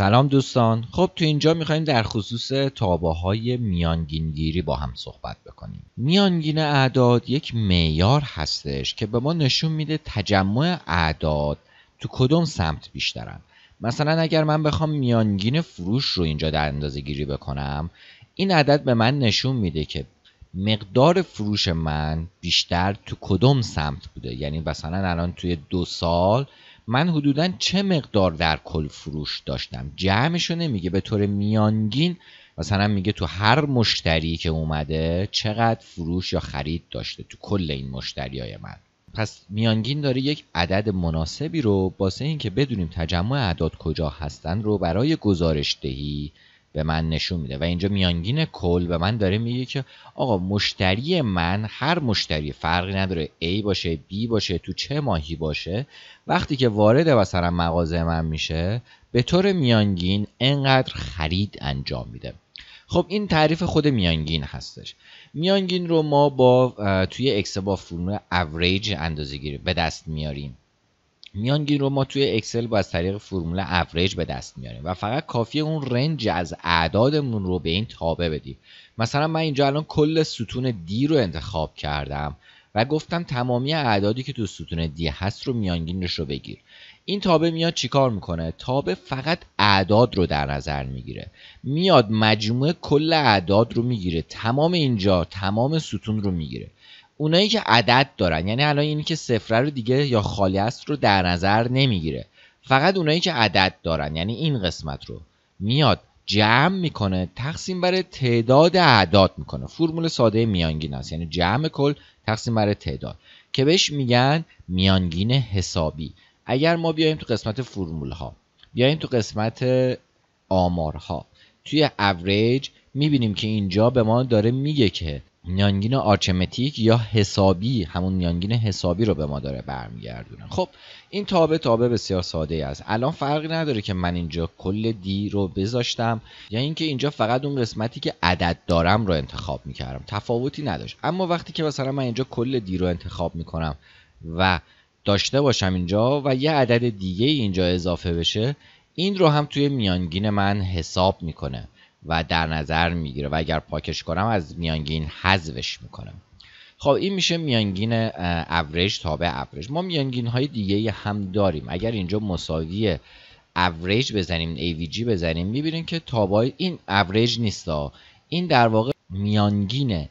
سلام دوستان خب تو اینجا میخوایم در خصوص تاباهای میانگینگیری با هم صحبت بکنیم میانگین اعداد یک معیار هستش که به ما نشون میده تجمع اعداد تو کدوم سمت بیشترن مثلا اگر من بخوام میانگین فروش رو اینجا در اندازه گیری بکنم این عدد به من نشون میده که مقدار فروش من بیشتر تو کدوم سمت بوده یعنی مثلا الان توی دو سال من حدودا چه مقدار در کل فروش داشتم جمعشو نمیگه به طور میانگین مثلا میگه تو هر مشتری که اومده چقدر فروش یا خرید داشته تو کل این مشتری های من پس میانگین داره یک عدد مناسبی رو باسه اینکه بدونیم تجمع اعداد کجا هستن رو برای گزارش دهی به من نشون میده و اینجا میانگین کل به من داره میگه که آقا مشتری من هر مشتری فرقی نداره A باشه B باشه تو چه ماهی باشه وقتی که وارد مثلا مغازه من میشه به طور میانگین انقدر خرید انجام میده خب این تعریف خود میانگین هستش میانگین رو ما با توی اکسل با فرمول اوریج گیری به دست میاریم میانگین رو ما توی اکسل با از طریق فرمول اوریج به دست میاریم و فقط کافی اون رنج از اعدادمون رو به این تابه بدیم مثلا من اینجا الان کل ستون دی رو انتخاب کردم و گفتم تمامی اعدادی که تو ستون دی هست رو میانگینش رو بگیر این تابه میاد چیکار میکنه تابه فقط اعداد رو در نظر میگیره میاد مجموعه کل اعداد رو میگیره تمام اینجا تمام ستون رو میگیره اونایی که عدد دارن یعنی الان اینی که صفر رو دیگه یا خالی است رو در نظر نمیگیره فقط اونایی که عدد دارن یعنی این قسمت رو میاد جمع میکنه تقسیم بر تعداد اعداد میکنه فرمول ساده میانگین است یعنی جمع کل تقسیم بر تعداد که بهش میگن میانگین حسابی اگر ما بیایم تو قسمت فرمول ها بیایم تو قسمت آمارها توی اوریج میبینیم که اینجا به ما داره میگه که میانگین آرچمتیک یا حسابی همون میانگین حسابی رو به ما داره برمیگردونه خب این تابه تابه بسیار ساده است الان فرقی نداره که من اینجا کل دی رو بذاشتم یا اینکه اینجا فقط اون قسمتی که عدد دارم رو انتخاب میکردم تفاوتی نداشت اما وقتی که مثلا من اینجا کل دی رو انتخاب میکنم و داشته باشم اینجا و یه عدد دیگه اینجا اضافه بشه این رو هم توی میانگین من حساب میکنه و در نظر میگیره و اگر پاکش کنم از میانگین حذفش میکنم خب این میشه میانگین اوریج تابع اوریج ما میانگین های دیگه هم داریم اگر اینجا مساوی اوریج بزنیم AVG بزنیم میبینیم که تابع این اوریج نیست این در واقع میانگین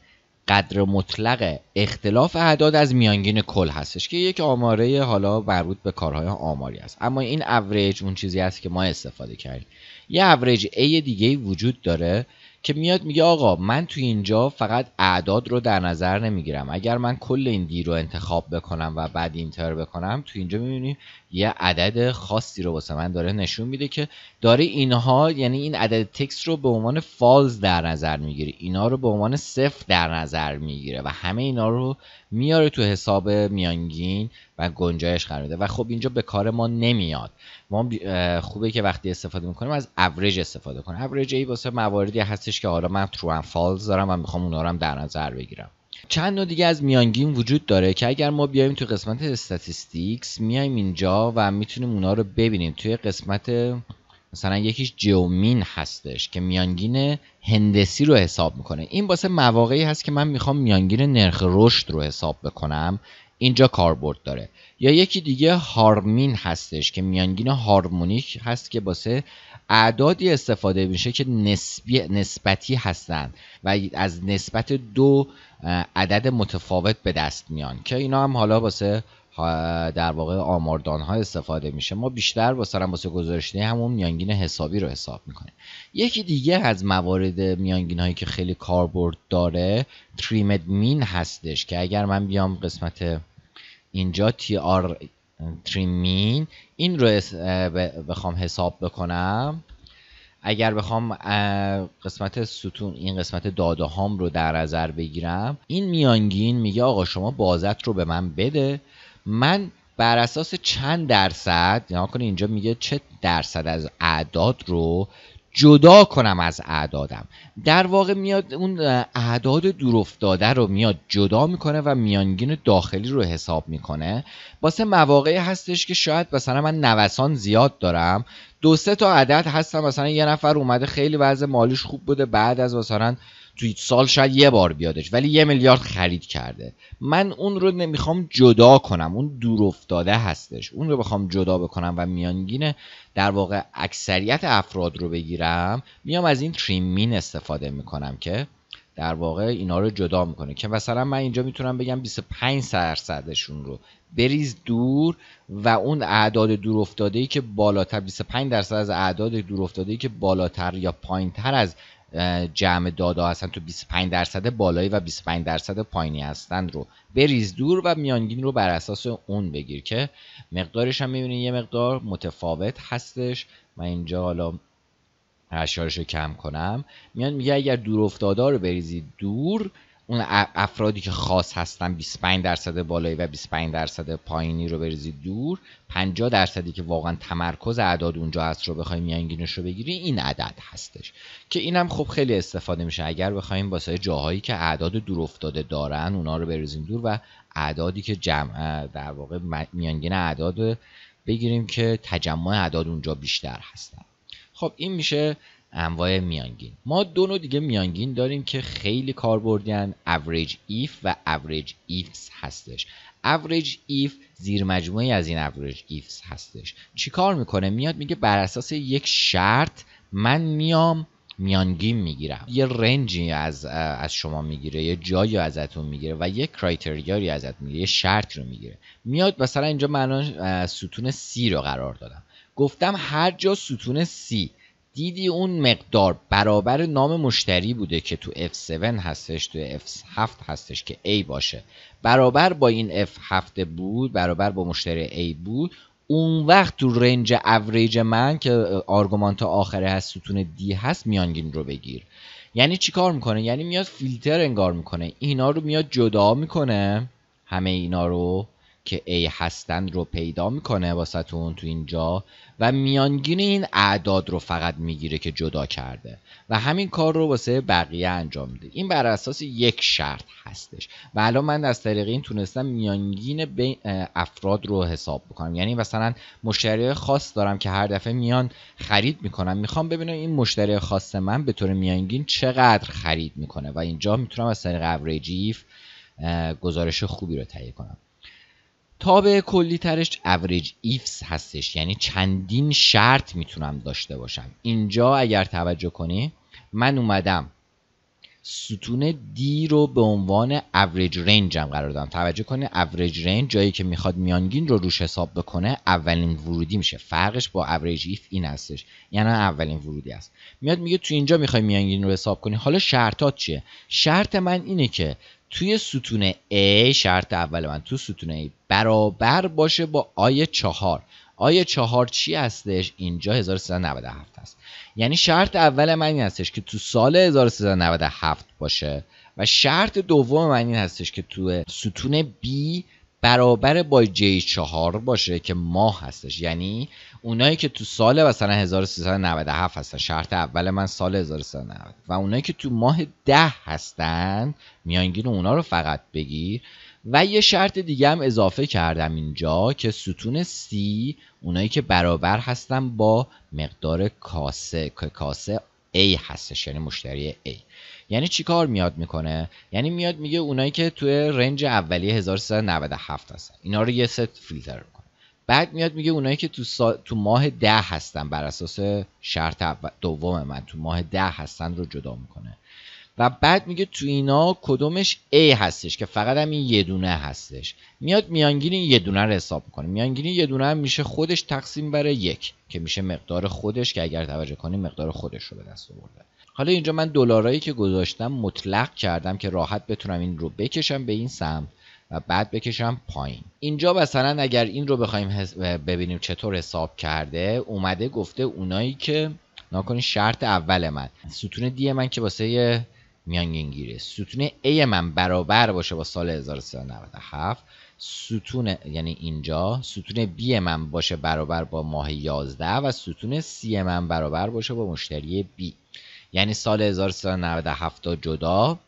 قدر مطلق اختلاف اعداد از میانگین کل هستش که یک آماره حالا مربوط به کارهای آماری است اما این اوریج اون چیزی است که ما استفاده کردیم یه اوریج A دیگه وجود داره که میاد میگه آقا من تو اینجا فقط اعداد رو در نظر نمیگیرم اگر من کل این دی رو انتخاب بکنم و بعد اینتر بکنم تو اینجا میبینیم یه عدد خاصی رو واسه من داره نشون میده که داره اینها یعنی این عدد تکست رو به عنوان فالز در نظر میگیره اینا رو به عنوان صفر در نظر میگیره و همه اینا رو میاره تو حساب میانگین و گنجایش قرار میده و خب اینجا به کار ما نمیاد ما خوبه که وقتی استفاده میکنیم از اوریج استفاده کنیم اوریج ای واسه مواردی هستش که حالا من ترو فالز دارم و میخوام اونا رو هم در نظر بگیرم چند نوع دیگه از میانگین وجود داره که اگر ما بیایم تو قسمت استاتیستیکس میایم اینجا و میتونیم اونا رو ببینیم توی قسمت مثلا یکیش جیومین هستش که میانگین هندسی رو حساب میکنه این واسه مواقعی هست که من میخوام میانگین نرخ رشد رو حساب بکنم اینجا کاربرد داره یا یکی دیگه هارمین هستش که میانگین هارمونیک هست که باسه اعدادی استفاده میشه که نسبی، نسبتی هستند و از نسبت دو عدد متفاوت به دست میان که اینا هم حالا واسه در واقع آماردان ها استفاده میشه ما بیشتر با سرم واسه همون میانگین حسابی رو حساب میکنیم یکی دیگه از موارد میانگین هایی که خیلی کاربرد داره تریمد مین هستش که اگر من بیام قسمت اینجا تی آر این رو بخوام حساب بکنم اگر بخوام قسمت ستون این قسمت داده هام رو در نظر بگیرم این میانگین میگه آقا شما بازت رو به من بده من بر اساس چند درصد یعنی اینجا میگه چه درصد از اعداد رو جدا کنم از اعدادم در واقع میاد اون اعداد دور افتاده رو میاد جدا میکنه و میانگین داخلی رو حساب میکنه واسه مواقعی هستش که شاید مثلا من نوسان زیاد دارم دو سه تا عدد هستم مثلا یه نفر اومده خیلی وضع مالیش خوب بوده بعد از مثلا توی سال شاید یه بار بیادش ولی یه میلیارد خرید کرده من اون رو نمیخوام جدا کنم اون دور افتاده هستش اون رو بخوام جدا بکنم و میانگین در واقع اکثریت افراد رو بگیرم میام از این تریمین استفاده میکنم که در واقع اینا رو جدا میکنه که مثلا من اینجا میتونم بگم 25 درصدشون رو بریز دور و اون اعداد دور افتاده ای که بالاتر 25 درصد از اعداد دور افتاده ای که بالاتر یا تر از جمع دادا هستن تو 25 درصد بالایی و 25 درصد پایینی هستن رو بریز دور و میانگین رو بر اساس اون بگیر که مقدارش هم میبینید یه مقدار متفاوت هستش من اینجا حالا اشارش رو کم کنم میان میگه اگر دور افتادا رو بریزید دور اون افرادی که خاص هستن 25 درصد بالایی و 25 درصد پایینی رو بریزید دور 50 درصدی که واقعا تمرکز اعداد اونجا هست رو بخوایم میانگینش رو بگیری این عدد هستش که اینم خب خیلی استفاده میشه اگر بخوایم واسه جاهایی که اعداد دور افتاده دارن اونا رو بریزیم دور و اعدادی که جمع در واقع میانگین اعداد بگیریم که تجمع اعداد اونجا بیشتر هستن خب این میشه انواع میانگین ما دو نوع دیگه میانگین داریم که خیلی کاربردیان average if و average ifs هستش average if زیر مجموعی از این average ifs هستش چیکار میکنه میاد میگه بر اساس یک شرط من میام میانگین میگیرم یه رنجی از از شما میگیره یه جایی ازتون میگیره و یه کرایتریاری ازت میگیره یه شرط رو میگیره میاد مثلا اینجا من ستون سی رو قرار دادم گفتم هر جا ستون سی دیدی اون مقدار برابر نام مشتری بوده که تو F7 هستش تو F7 هستش که A باشه برابر با این F7 بود برابر با مشتری A بود اون وقت تو رنج اوریج من که آرگومانت آخره هست ستون دی هست میانگین رو بگیر یعنی چیکار میکنه یعنی میاد فیلتر انگار میکنه اینا رو میاد جدا میکنه همه اینا رو که A هستن رو پیدا میکنه واسهتون تو اینجا و میانگین این اعداد رو فقط میگیره که جدا کرده و همین کار رو واسه بقیه انجام میده این بر اساس یک شرط هستش و الان من از طریق این تونستم میانگین افراد رو حساب بکنم یعنی مثلا مشتری خاص دارم که هر دفعه میان خرید میکنم میخوام ببینم این مشتری خاص من به طور میانگین چقدر خرید میکنه و اینجا میتونم از طریق اوریجیف گزارش خوبی رو تهیه کنم تابع کلی ترش اوریج ایفس هستش یعنی چندین شرط میتونم داشته باشم اینجا اگر توجه کنی من اومدم ستون دی رو به عنوان اوریج رنج هم قرار دادم توجه کنه اوریج رنج جایی که میخواد میانگین رو روش حساب بکنه اولین ورودی میشه فرقش با اوریج ایف این هستش یعنی اولین ورودی است میاد میگه تو اینجا میخوای میانگین رو حساب کنی حالا شرطات چیه شرط من اینه که توی ستون A شرط اول من تو ستون A برابر باشه با آی چهار آیا چهار چی هستش اینجا 1397 هست یعنی شرط اول من این هستش که تو سال 1397 باشه و شرط دوم من این هستش که تو ستون B برابر با j 4 باشه که ماه هستش یعنی اونایی که تو سال مثلا 1397 هستن شرط اول من سال 1397 و اونایی که تو ماه ده هستن میانگین اونا رو فقط بگیر و یه شرط دیگه هم اضافه کردم اینجا که ستون C اونایی که برابر هستن با مقدار کاسه که کاسه A هستش یعنی مشتری A یعنی کار میاد میکنه یعنی میاد میگه اونایی که توی رنج اولیه 1397 هستن اینا رو یه ست فیلتر میکنه بعد میاد میگه اونایی که تو, تو ماه ده هستن بر اساس شرط دوم من تو ماه ده هستن رو جدا میکنه و بعد میگه تو اینا کدومش A هستش که فقط هم این یه دونه هستش میاد میانگین این یه دونه رو حساب میکنه میانگین یه دونه هم میشه خودش تقسیم بر یک که میشه مقدار خودش که اگر توجه کنیم مقدار خودش رو به دست آورده حالا اینجا من دلارایی که گذاشتم مطلق کردم که راحت بتونم این رو بکشم به این سمت و بعد بکشم پایین اینجا مثلا اگر این رو بخوایم ببینیم چطور حساب کرده اومده گفته اونایی که ناکنین شرط اول من ستون دی من که واسه میانگینگیری ستون A من برابر باشه با سال 1397 ستون یعنی اینجا ستون B من باشه برابر با ماه 11 و ستون C من برابر باشه با مشتری B یعنی سال 1397 جدا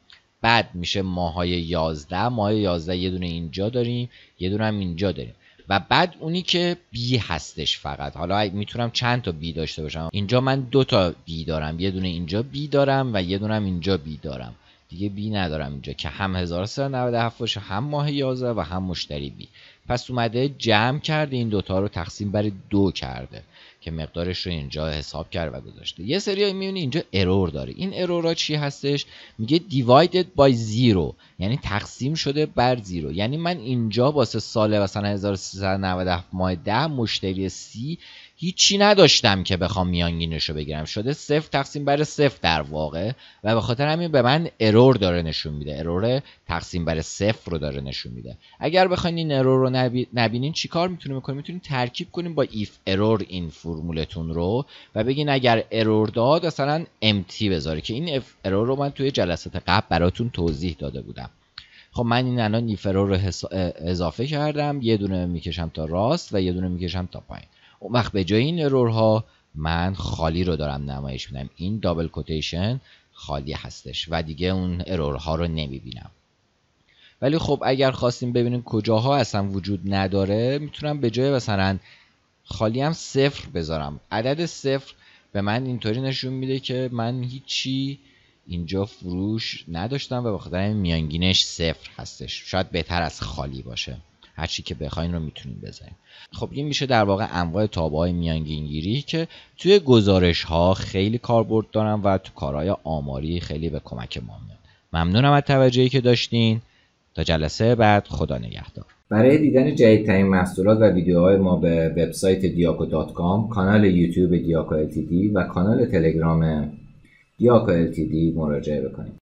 بعد میشه ماهای 11 ماه 11 یه دونه اینجا داریم یه دونه هم اینجا داریم و بعد اونی که بی هستش فقط حالا میتونم چند تا بی داشته باشم اینجا من دو تا بی دارم یه دونه اینجا بی دارم و یه دونه اینجا بی دارم دیگه بی ندارم اینجا که هم 1397 باشه هم ماه 11 و هم مشتری بی پس اومده جمع کرده این دوتا رو تقسیم بر دو کرده که مقدارش رو اینجا حساب کرد و گذاشته یه سری میبینی اینجا ارور داره این ارور چی هستش میگه divided by zero یعنی تقسیم شده بر زیرو یعنی من اینجا واسه سال مثلا 1397 ماه ده مشتری سی هیچی نداشتم که بخوام میانگینش رو بگیرم شده صفر تقسیم بر صفر در واقع و به خاطر همین به من ارور داره نشون میده ارور تقسیم بر صفر رو داره نشون میده اگر بخواین این ارور رو نبی... نبینین چیکار میتونیم بکنیم میتونیم ترکیب کنیم با ایف ارور این فرمولتون رو و بگین اگر ارور داد مثلا امتی بذاره که این اف ارور رو من توی جلسات قبل براتون توضیح داده بودم خب من این الان ایف ارور رو اضافه کردم یه دونه میکشم تا راست و یه دونه میکشم تا پایین اون وقت به جای این ارورها من خالی رو دارم نمایش میدم این دابل کوتیشن خالی هستش و دیگه اون ارورها رو نمیبینم ولی خب اگر خواستیم ببینیم کجاها اصلا وجود نداره میتونم به جای مثلا خالی هم صفر بذارم عدد صفر به من اینطوری نشون میده که من هیچی اینجا فروش نداشتم و به خاطر میانگینش صفر هستش شاید بهتر از خالی باشه هر چی که بخواین رو میتونین بزنین خب این میشه در واقع انواع تابه میانگینگیری که توی گزارش ها خیلی کاربرد دارن و تو کارهای آماری خیلی به کمک ما میاد. ممنونم از توجهی که داشتین تا جلسه بعد خدا نگهدار برای دیدن جدیدترین محصولات و ویدیوهای ما به وبسایت diaco.com، کانال یوتیوب دیاکو و کانال تلگرام دیاکو مراجعه بکنید.